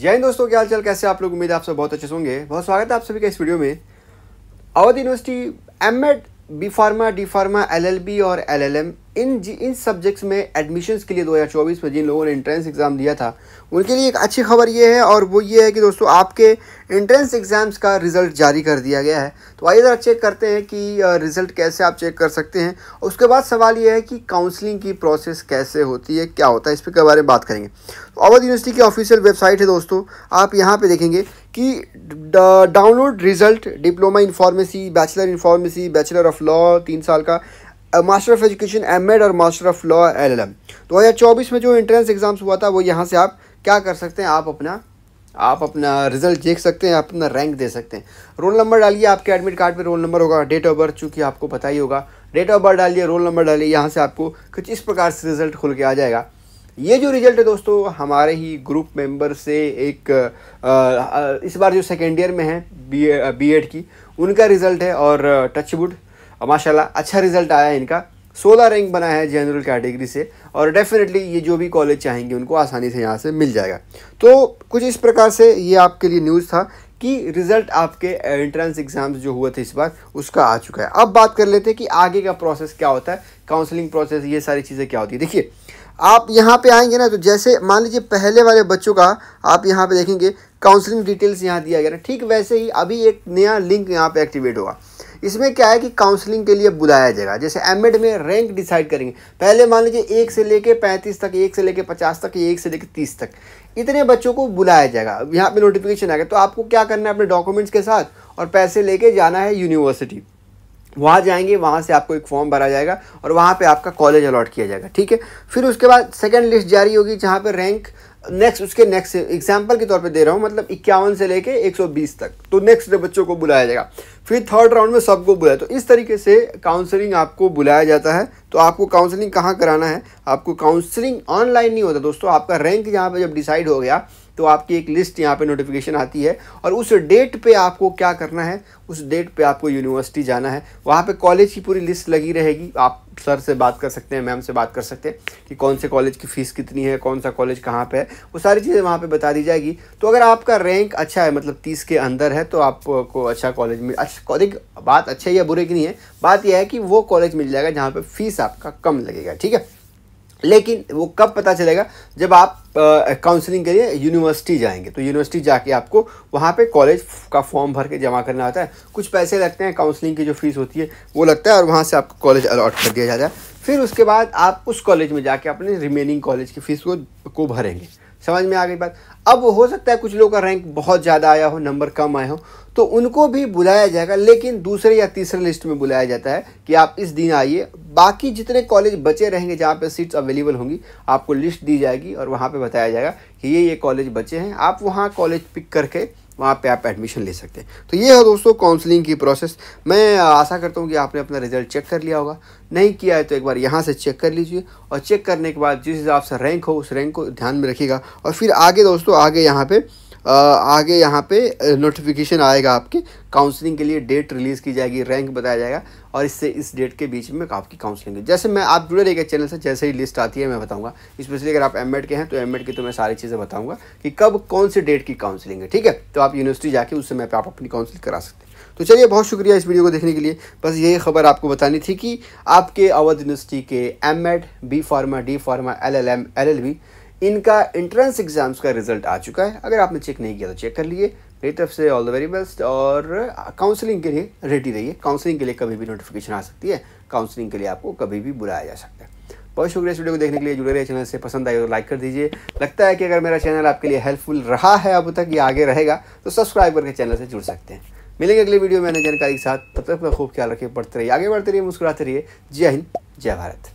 जय हिंद दोस्तों क्या चल कैसे आप लोग उम्मीद है आप सब बहुत अच्छे होंगे बहुत स्वागत है आप सभी का इस वीडियो में Awadh university M Ed B Pharma D Pharma L और एल इन जी इन सब्जेक्ट्स में एडमिशन्स के लिए 2024 में जिन लोगों ने इंट्रेंस एग्ज़ाम दिया था उनके लिए एक अच्छी खबर ये है और वो ये है कि दोस्तों आपके इंट्रेंस एग्ज़ाम्स का रिज़ल्ट जारी कर दिया गया है तो आइए ज़रा चेक करते हैं कि रिज़ल्ट कैसे आप चेक कर सकते हैं उसके बाद सवाल ये है कि काउंसलिंग की प्रोसेस कैसे होती है क्या होता है इस पर के बारे में बात करेंगे तो अवध यूनिवर्सिटी की ऑफिशियल वेबसाइट है दोस्तों आप यहाँ पर देखेंगे कि download result diploma in pharmacy bachelor in pharmacy bachelor of law तीन साल का master of education M Ed और master of law L L M दो हज़ार चौबीस में जो इंट्रेंस एग्ज़ाम्स हुआ था वो यहाँ से आप क्या कर सकते हैं आप अपना आप अपना रिजल्ट देख सकते हैं आप अपना रैंक दे सकते हैं रोल नंबर डालिए आपके एडमिट कार्ड पे रोल नंबर होगा डेट ऑफ बर्थ चूँकि आपको पता ही होगा डेट ऑफ बर्थ डालिए रोल नंबर डालिए यहाँ से आपको कुछ इस प्रकार से रिजल्ट खुल के आ जाएगा ये जो रिजल्ट है दोस्तों हमारे ही ग्रुप मेंबर से एक आ, इस बार जो सेकेंड ईयर में है बी बी एड की उनका रिज़ल्ट है और टचवुड और माशाल्लाह अच्छा रिजल्ट आया इनका सोलह रैंक बना है जनरल कैटेगरी से और डेफिनेटली ये जो भी कॉलेज चाहेंगे उनको आसानी से यहाँ से मिल जाएगा तो कुछ इस प्रकार से ये आपके लिए न्यूज़ था कि रिज़ल्ट आपके एंट्रेंस एग्ज़ाम्स जो हुए थे इस बार उसका आ चुका है अब बात कर लेते हैं कि आगे का प्रोसेस क्या होता है काउंसलिंग प्रोसेस ये सारी चीज़ें क्या होती है देखिए आप यहाँ पे आएंगे ना तो जैसे मान लीजिए पहले वाले बच्चों का आप यहाँ पे देखेंगे काउंसलिंग डिटेल्स यहाँ दिया गया ना ठीक वैसे ही अभी एक नया लिंक यहाँ पे एक्टिवेट होगा इसमें क्या है कि काउंसलिंग के लिए बुलाया जाएगा जैसे एम में रैंक डिसाइड करेंगे पहले मान लीजिए एक से लेके पैंतीस तक एक से लेके पचास तक एक से लेके तीस तक इतने बच्चों को बुलाया जाएगा यहाँ पे नोटिफिकेशन आ गया तो आपको क्या करना है अपने डॉक्यूमेंट्स के साथ और पैसे लेके जाना है यूनिवर्सिटी वहाँ जाएंगे वहाँ से आपको एक फॉर्म भरा जाएगा और वहाँ पे आपका कॉलेज अलॉट किया जाएगा ठीक है फिर उसके बाद सेकंड लिस्ट जारी होगी जहाँ पे रैंक नेक्स्ट उसके नेक्स्ट एग्जाम्पल के तौर पे दे रहा हूँ मतलब इक्यावन से लेके 120 तक तो नेक्स्ट डे बच्चों को बुलाया जाएगा फिर थर्ड राउंड में सबको बुलाया तो इस तरीके से काउंसलिंग आपको बुलाया जाता है तो आपको काउंसलिंग कहाँ कराना है आपको काउंसलिंग ऑनलाइन नहीं होता दोस्तों आपका रैंक यहाँ पर जब डिसाइड हो गया तो आपकी एक लिस्ट यहाँ पे नोटिफिकेशन आती है और उस डेट पे आपको क्या करना है उस डेट पे आपको यूनिवर्सिटी जाना है वहाँ पे कॉलेज की पूरी लिस्ट लगी रहेगी आप सर से बात कर सकते हैं मैम से बात कर सकते हैं कि कौन से कॉलेज की फ़ीस कितनी है कौन सा कॉलेज कहाँ पे है वो सारी चीज़ें वहाँ पे बता दी जाएगी तो अगर आपका रैंक अच्छा है मतलब तीस के अंदर है तो आपको अच्छा कॉलेज मिल अच्छा देख बात अच्छा या बुरे की नहीं है बात यह है कि वो कॉलेज मिल जाएगा जहाँ पर फ़ीस आपका कम लगेगा ठीक है लेकिन वो कब पता चलेगा जब आप काउंसलिंग के लिए यूनिवर्सिटी जाएंगे तो यूनिवर्सिटी जाके आपको वहाँ पे कॉलेज का फॉर्म भर के जमा करना होता है कुछ पैसे लगते हैं काउंसलिंग की जो फ़ीस होती है वो लगता है और वहाँ से आपको कॉलेज अलॉट कर दिया जाता है फिर उसके बाद आप उस कॉलेज में जाके अपने रिमेनिंग कॉलेज की फ़ीस को को भरेंगे समझ में आ गई बात अब हो सकता है कुछ लोगों का रैंक बहुत ज़्यादा आया हो नंबर कम आए हो तो उनको भी बुलाया जाएगा लेकिन दूसरे या तीसरे लिस्ट में बुलाया जाता है कि आप इस दिन आइए बाकी जितने कॉलेज बचे रहेंगे जहाँ पे सीट्स अवेलेबल होंगी आपको लिस्ट दी जाएगी और वहाँ पे बताया जाएगा कि ये ये कॉलेज बचे हैं आप वहाँ कॉलेज पिक करके वहाँ पे आप एडमिशन ले सकते हैं तो ये है दोस्तों काउंसलिंग की प्रोसेस मैं आशा करता हूँ कि आपने अपना रिजल्ट चेक कर लिया होगा नहीं किया है तो एक बार यहाँ से चेक कर लीजिए और चेक करने के बाद जिस हिसाब से रैंक हो उस रैंक को ध्यान में रखिएगा और फिर आगे दोस्तों आगे यहाँ पर आगे यहाँ पे नोटिफिकेशन आएगा आपके काउंसलिंग के लिए डेट रिलीज़ की जाएगी रैंक बताया जाएगा और इससे इस डेट के बीच में आपकी काउंसलिंग जैसे मैं आप जुड़े रहेगा चैनल से जैसे ही लिस्ट आती है मैं बताऊँगा स्पेशली अगर आप एम के हैं तो एम की तो मैं सारी चीज़ें बताऊँगा कि कब कौन से डेट की काउंसलिंग है ठीक है तो आप यूनिवर्सिटी जाके उस समय पर आप अपनी काउंसलिंग करा सकते हैं तो चलिए बहुत शुक्रिया इस वीडियो को देखने के लिए बस यही खबर आपको बतानी थी कि आपके अवध यूनिवर्सिटी के M Ed B Pharma D Pharma L L M L L B इनका एंट्रेंस एग्ज़ाम्स का रिजल्ट आ चुका है अगर आपने चेक नहीं किया तो चेक कर लिए मेरी तरफ से ऑल द वेरी बेस्ट और काउंसलिंग के लिए रेडी रहिए काउंसलिंग के लिए कभी भी नोटिफिकेशन आ सकती है काउंसलिंग के लिए आपको कभी भी बुलाया जा सकता है बहुत शुक्रिया इस वीडियो को देखने के लिए जुड़े रहे चैनल से पसंद आए तो लाइक कर दीजिए लगता है कि अगर मेरा चैनल आपके लिए हेल्पफुल रहा है अब तक या आगे रहेगा तो सब्सक्राइब करके चैनल से जुड़ सकते हैं मिलेंगे अगले वीडियो में जानकारी के साथ तब तक खूब ख्याल रखिए पढ़ते रहिए आगे बढ़ते रहिए मुस्कुराते रहिए जय हिंद जय भारत